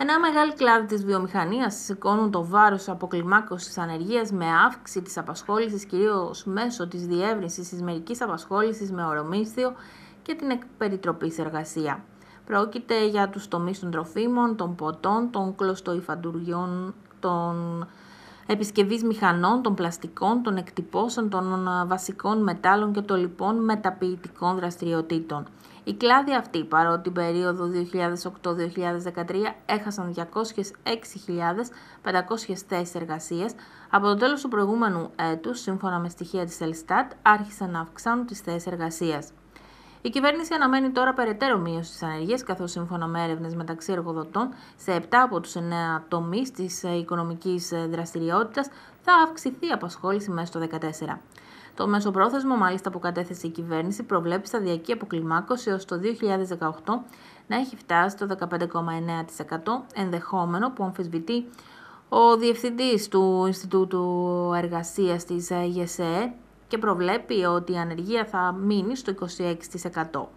Ένα μεγάλο κλάδο της βιομηχανίας σηκώνουν το βάρος της αποκλιμάκωσης της ανεργίας με αύξηση της απασχόλησης κυρίως μέσω της διεύρυνσης της μερικής απασχόλησης με ορομίσθιο και την σε εργασίας. Πρόκειται για τους τομείς των τροφίμων, των ποτών, των κλωστοϊφαντουργιών, των επισκευής μηχανών, των πλαστικών, των εκτυπώσεων, των ε, βασικών μετάλλων και των λοιπών μεταποιητικών δραστηριοτήτων. Οι κλάδοι αυτοί, παρότι την περίοδο 2008-2013 έχασαν 206.504 εργασίες από το τέλος του προηγούμενου έτους, σύμφωνα με στοιχεία της Ελστάτ, άρχισαν να αυξάνουν τις θέσεις εργασίας. Η κυβέρνηση αναμένει τώρα περαιτέρω μείωση της ανεργίας, καθώς σύμφωνα με έρευνες μεταξύ εργοδοτών, σε 7 από τους 9 τομείς της ε, οικονομικής ε, δραστηριότητας θα αυξηθεί η απασχόληση μέσα στο 2014. Το μέσο πρόθεσμο, μάλιστα, που κατέθεσε η κυβέρνηση προβλέπει σταδιακή αποκλιμάκωση έως το 2018 να έχει φτάσει το 15,9%, ενδεχόμενο που αμφισβητεί ο διευθυντής του Ινστιτούτου Εργασίας της ε, ΓΕΣΕΕ, και προβλέπει ότι η ανεργία θα μείνει στο 26%.